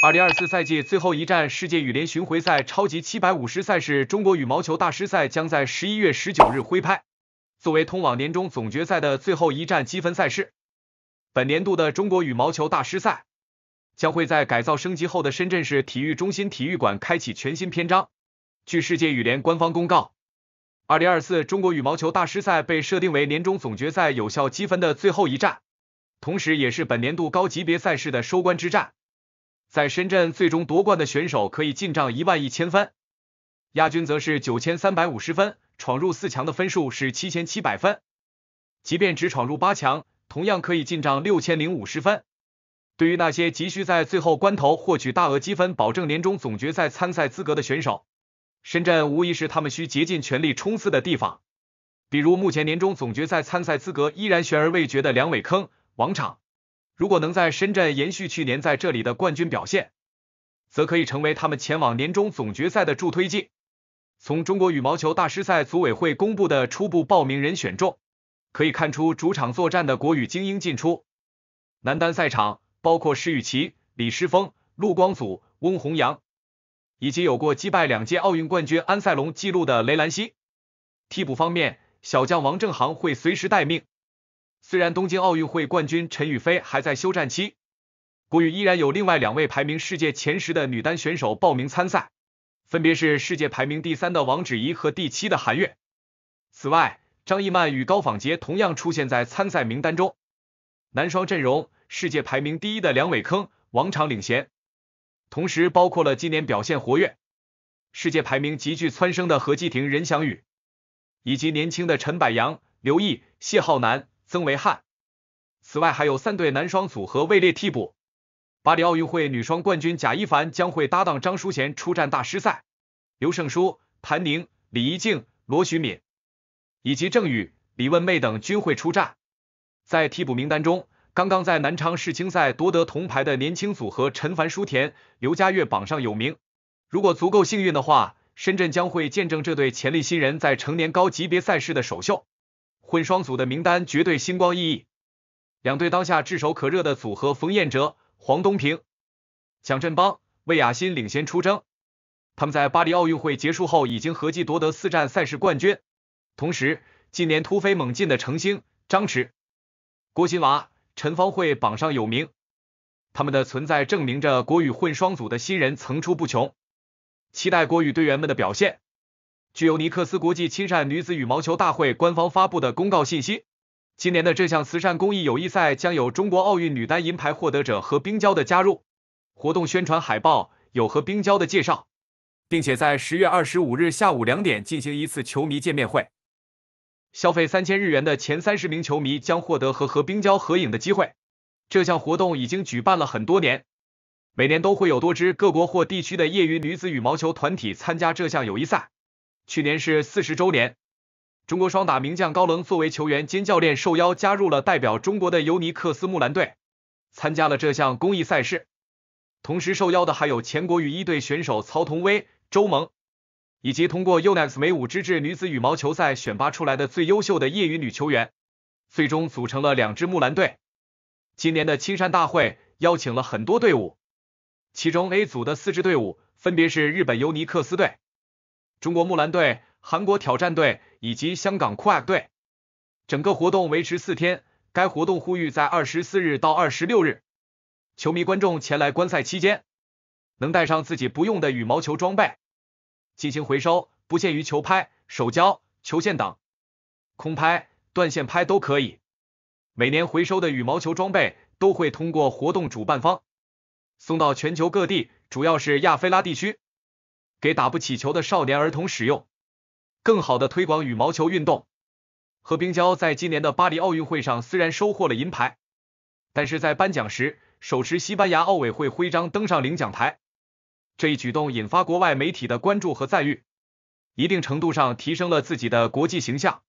二零二四赛季最后一站世界羽联巡回赛超级七百五十赛事——中国羽毛球大师赛将在十一月十九日挥拍。作为通往年终总决赛的最后一站积分赛事，本年度的中国羽毛球大师赛将会在改造升级后的深圳市体育中心体育馆开启全新篇章。据世界羽联官方公告，二零二四中国羽毛球大师赛被设定为年终总决赛有效积分的最后一站，同时也是本年度高级别赛事的收官之战。在深圳最终夺冠的选手可以进账一万一千分，亚军则是九千三百五十分，闯入四强的分数是七千七百分，即便只闯入八强，同样可以进账六千零五十分。对于那些急需在最后关头获取大额积分，保证年终总决赛参赛资格的选手，深圳无疑是他们需竭尽全力冲刺的地方。比如目前年终总决赛参赛资格依然悬而未决的梁伟铿、王昶。如果能在深圳延续去年在这里的冠军表现，则可以成为他们前往年终总决赛的助推剂。从中国羽毛球大师赛组委会公布的初步报名人选中，可以看出主场作战的国羽精英进出。男单赛场包括施雨琦、李诗沣、陆光祖、翁宏洋，以及有过击败两届奥运冠军安赛龙记录的雷兰西。替补方面，小将王正航会随时待命。虽然东京奥运会冠军陈雨菲还在休战期，国羽依然有另外两位排名世界前十的女单选手报名参赛，分别是世界排名第三的王芷怡和第七的韩悦。此外，张艺曼与高仿杰同样出现在参赛名单中。男双阵容，世界排名第一的梁伟铿、王昶领衔，同时包括了今年表现活跃、世界排名急剧蹿升的何济婷、任翔宇，以及年轻的陈柏阳、刘毅、谢浩南。曾维汉。此外，还有三对男双组合位列替补。巴黎奥运会女双冠军贾一凡将会搭档张淑贤出战大师赛。刘胜书、谭宁、李怡静、罗徐敏以及郑宇、李汶妹等均会出战。在替补名单中，刚刚在南昌世青赛夺得铜牌的年轻组合陈凡、舒田、刘佳悦榜上有名。如果足够幸运的话，深圳将会见证这对潜力新人在成年高级别赛事的首秀。混双组的名单绝对星光熠熠，两队当下炙手可热的组合冯彦哲、黄东萍、蒋振邦、魏雅欣领先出征。他们在巴黎奥运会结束后已经合计夺得四站赛事冠军，同时今年突飞猛进的程星、张驰、郭新娃、陈芳慧榜上有名。他们的存在证明着国羽混双组的新人层出不穷，期待国羽队员们的表现。据尤尼克斯国际亲善女子羽毛球大会官方发布的公告信息，今年的这项慈善公益友谊赛将有中国奥运女单银牌获得者何冰娇的加入。活动宣传海报有何冰娇的介绍，并且在十月二十五日下午两点进行一次球迷见面会。消费三千日元的前三十名球迷将获得和何冰娇合影的机会。这项活动已经举办了很多年，每年都会有多支各国或地区的业余女子羽毛球团体参加这项友谊赛。去年是四十周年，中国双打名将高能作为球员兼教练受邀加入了代表中国的尤尼克斯木兰队，参加了这项公益赛事。同时受邀的还有前国羽一队选手曹同威、周萌，以及通过尤尼克斯美武之志女子羽毛球赛选拔出来的最优秀的业余女球员，最终组成了两支木兰队。今年的青山大会邀请了很多队伍，其中 A 组的四支队伍分别是日本尤尼克斯队。中国木兰队、韩国挑战队以及香港 QUAD 队，整个活动维持四天。该活动呼吁在二十四日到二十六日，球迷观众前来观赛期间，能带上自己不用的羽毛球装备进行回收，不限于球拍、手胶、球线等，空拍、断线拍都可以。每年回收的羽毛球装备都会通过活动主办方送到全球各地，主要是亚非拉地区。给打不起球的少年儿童使用，更好的推广羽毛球运动。何冰娇在今年的巴黎奥运会上虽然收获了银牌，但是在颁奖时手持西班牙奥委会徽章登上领奖台，这一举动引发国外媒体的关注和赞誉，一定程度上提升了自己的国际形象。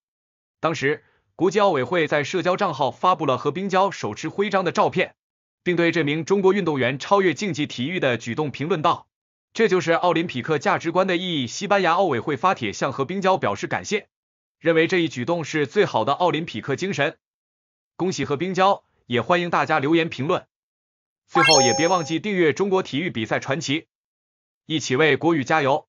当时，国际奥委会在社交账号发布了何冰娇手持徽章的照片，并对这名中国运动员超越竞技体育的举动评论道。这就是奥林匹克价值观的意义。西班牙奥委会发帖向何冰娇表示感谢，认为这一举动是最好的奥林匹克精神。恭喜何冰娇，也欢迎大家留言评论。最后也别忘记订阅《中国体育比赛传奇》，一起为国语加油。